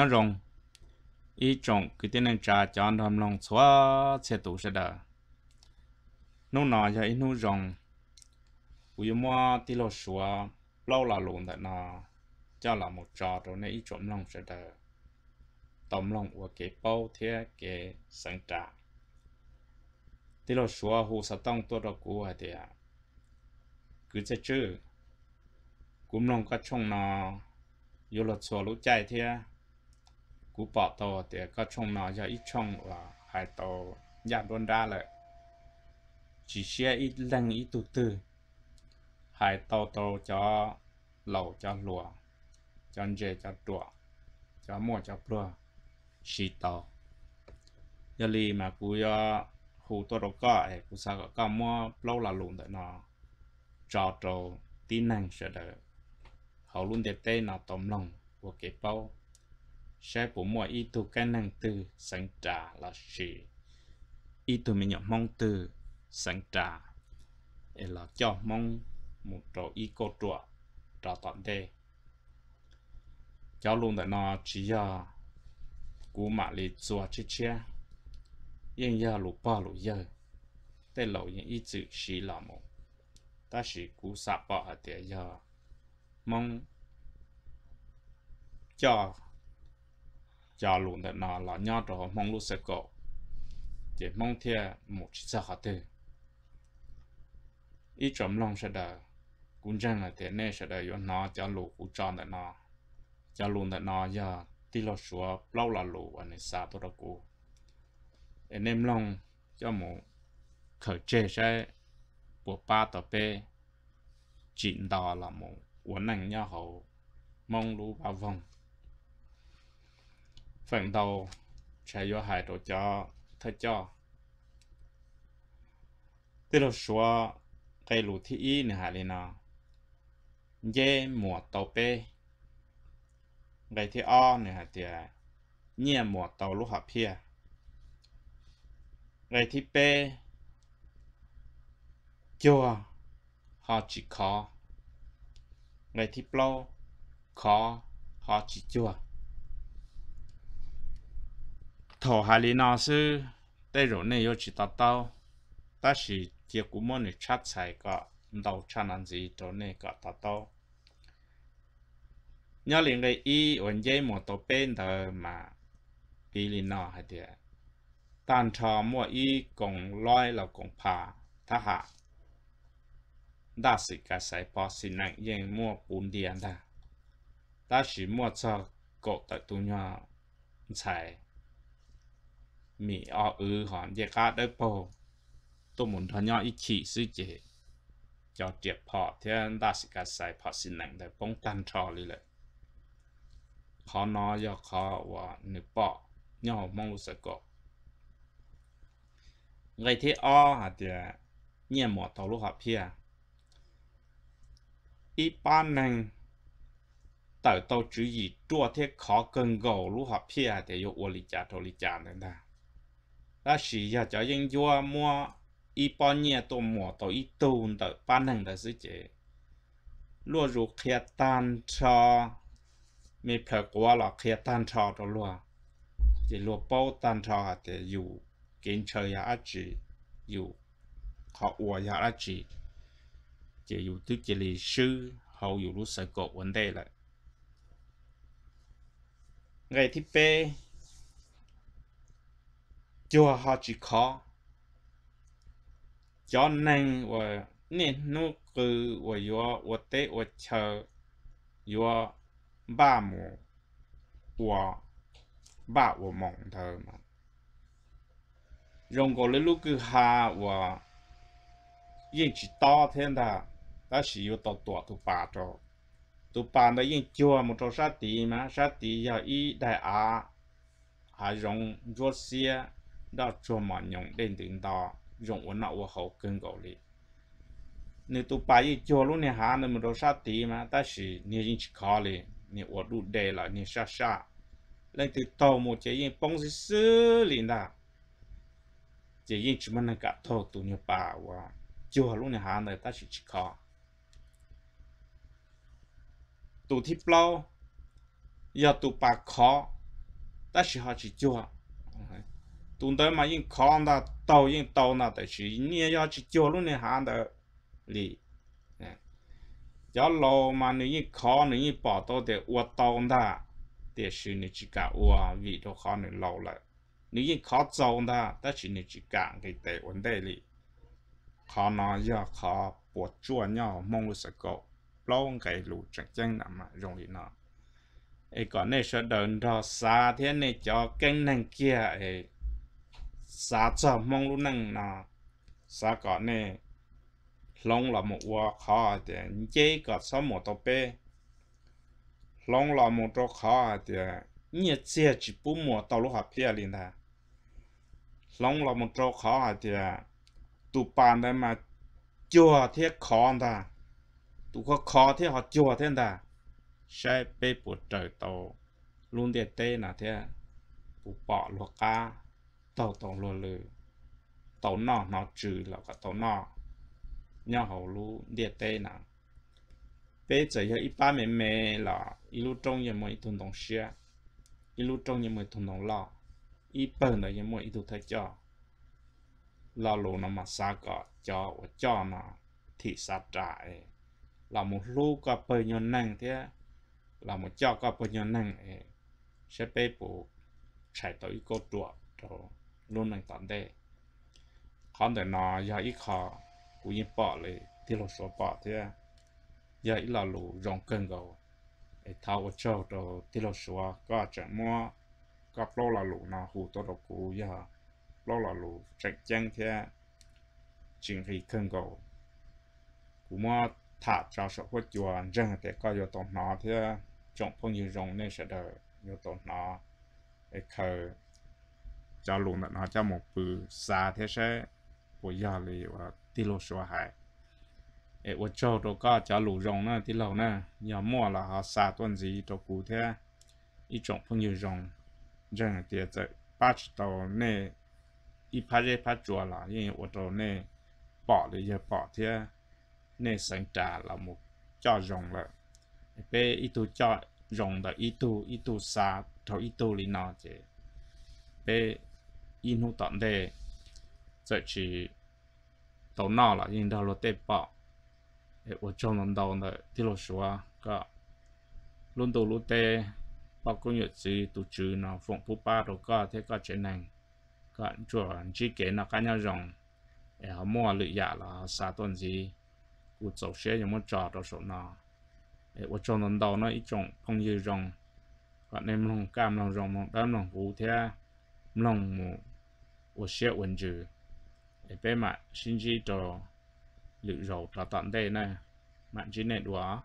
nhớ rồng ý trồng cái tên anh trà cho anh thầm lòng xóa xe tủ xe đờ nô nọ cho ý nô rồng ui mua tí lô xóa lâu là lộn tại nọ cho là một trò rồi nên ý trộm lòng xe đờ tổng lòng của cái bao thế cái sáng trà tí lô xóa hồ sa tông tôi đó cũ hay thế cứ chơi chứ cũng lòng các trong nọ yêu lột xóa lũ chạy thế cú bỏ to, thì có trông nó cho ít trông là hai to, nhà đôn ra lại chỉ xe ít lần ít từ từ hai to to cho lẩu cho lùa cho dê cho đùa cho mua cho bùa, xì tàu giờ li mà cú yo hù tôi đâu có ấy cú sao có mua lâu là lùn tại nó trò trâu tí năng sẽ được hậu luôn để tê nó tóm lòng của cái bao sẽ bổ mọi ý tu cái năng từ sẵn trả là gì ý tu mình nhận mong từ sẵn trả là cho mong một chỗ ý cô trọ trò tận đề cho luôn tại nó chỉ giờ cú mà lì chùa chứ chia yên ya lũ ba lũ giờ tên lẩu yên ý chữ xí là một ta chỉ cú sạp bỏ ở tiệ giờ mong cho giờ luôn đó nó là nhớ rồi mong lúc sẽ có để mong theo một chiếc xe hạt thế ít chấm lòng sẽ đỡ cũng chẳng là thế này sẽ đỡ yếu nó cho lũ cũng chọn đó nó cho luôn đó nó giờ tí lọ sủa lâu là lũ và này xa tôi đó cũ anh em lòng cho một khởi chế sẽ bộ ba tập bê chỉnh đò là một uốn nặng nhau hậu mong lũ bao vòng ฝั่งเราใช้ยหายตัวจ้อท่าจ้อที่เราชัวใกล้รูที่อีนหฮะเลยนะเย่หมวดตัวเป้ใกลที่อ้อนะฮะเดียเนี่ยหมวดตัวลูกหอเพียใกลที่เป้เจ้าหอจิคอใกลที่ปล่อคอหอจิจ้า thổ hà lý nó sư tây rồi này yêu chỉ tao tao ta chỉ tiếc cũng muốn để chát xài cả đầu chăn ăn gì đó này cả tao tao nhớ liền cái y ổn dây một tổ bên thờ mà bị lý nào hay thế tan trò mua y cùng loi là cùng phà thà hạ đa sĩ cả sai bỏ xin nặng yên mua bún điện ta ta chỉ mua cho cậu tại tu nhỏ xài มีอออือหอนเยกาได้โปตัวหมุนทอนยออีขีซื้อเจจอเจียบพอเที่ยนตาสิกาใส่พอสินหนังแต่ป้องกันชอลยเลยขอน้อยขอว่าหนึ่งปอย่อมองรู้สึกก็ไงที่อ้อหาเดียเงี่ยหมดตัวลูกหาเพียอีป้านหนึ่งแต่ตัวจุยตัวเที่ขอเกินก่าลูกหาเพียแต่ยกวลิจารทลิจานั่นได้那是要叫人家么一八年都么到一吨的八能的世界，落入开单车，没拍过了开单车的路，一路包单车的有跟车也阿只有学我也阿只，就有对这里书好有รู้สึกกดวันได้เลยไงที่เป้ cho họ chỉ khó cho nên và nên nô cư và yo và tế và chờ yo ba mù và ba và mộng thơ mà rồng cổ lấy lúc cứ hà và yên chỉ to thế ta ta chỉ yêu to tuổi tu ba cho tu ba nó yên chưa một trò sát tí mà sát tí giờ y đại á à rồng rốt xia đó cho mà nhộng đến tiếng đó dùng ổn nọ hậu cân cầu lý nếu tụ bà ý cho lúc này hà nên mình đồ sát tí mà ta chỉ nếu chính chỉ khó lý nếu ổn đủ đề là nếu xa xa lên từ tàu một chế yên bóng dĩ sư lý nà chế yên chỉ mình cả thô tụ nếu bà và cho lúc này hà nên ta chỉ chỉ khó tụ thịt lâu giờ tụ bà khó ta chỉ họ chỉ cho tụi tới mà yên con ta tàu yên tàu nào tại chứ, nia do chỉ cho luôn này hàng đó lì giờ lo mà nếu yên con nếu yên bỏ tàu thì uất tàu ta thì sự này chỉ cả uất vì đồ khó này lâu lại nếu yên khó tàu ta ta chỉ này chỉ cả cái tệ vấn đề lì khó nó giờ khó bỏ chua nhau mong được sự cố lâu cái lũ chẳng chẳng nằm mà rong lì nó cái còn này sẽ đợi đó xa thế này cho kinh này kia ấy สาจะมองรู้นั่งนาสาก่อนเนี่ยลงหลอมวัวคอเดียวเจกะสมตัวเป้ลงหลอมตัวคอเดียเนี่ยเจี๊ยจิบุมหัวตัวลูกหับเพียลินทาลงหลอมตัวคอเดียตุปานได้มาจัวเทียคอนตาตุก็คอเทียหัวจัวเทียนตาใช้เป้ปวดใจโตลุงเดียเต้น่ะเทียปุปปอลูกกา tàu tàu lừa lừa tàu nọ nọ trừ là cả tàu nọ nhau hậu lú địa tê nè bây giờ giờ ít ba mẹ mẹ là ít lúc trong nhà mới thuần đồng xe ít lúc trong nhà mới thuần đồng lọ ít bận là nhà mới ít thấy cho là lô nó mà xa cả cho và cho nó thì xa trại là một lú cả bơi nhau năng thế là một cho cả bơi nhau năng sẽ bé bộ chạy tới cô chuột rồi luôn này tận đây con để nó giờ ít khó cũng như bỏ lại thì lột số bỏ thế giờ ít là lũ rong cơn gầu để thao ở chỗ đồ thì lột số có chẳng mua có lô là lũ nó hủ tôi đọc cũ giờ lô là lũ chạy chân thế chính gì cơn gầu cũng mua thả cho sợ quá chùa rằng để coi vô tổng nó thế chọn phong như rong nên sẽ đợi vô tổng nó để khờ cho luôn là nó cho một bự xa thế sẽ của giờ lì và tí lô số hai ế và cho đồ có cho lù rồng nè tí lô nè nhờ mua là họ xa tuần gì đó cụ thế ý trọng phương như rồng dân thì tiệt dạy ba chỉ đồ nè ý phá rê phá chua là yên ở đồ nè bỏ lì dạy bỏ thế nè sinh trả là một cho rồng là bé ý tu cho rồng đó, ý tu ý tu xa thôi ý tu lì nó chứ bé in hút tận đề giờ chỉ tàu nào là in đâu lo tê bỏ để vô trong lần đầu này thì lo xóa cả luôn đầu luôn tê bao công việc gì tụ trừ nào phong phú ba đồ cả thế cả chuyện này cả chuẩn chỉ kể là cá nhau rồng để họ mua lựa giả là xa tuần gì cụ tổ xe những món trò đó số nào để vô trong lần đầu nó ít trồng phong dư rồng cả nên lòng cam lòng rồng lòng đam lòng phụ thế lòng một sẽ ổn chứ để bé mà xin chỉ cho dầu cho tận đây này mà chỉ nên đó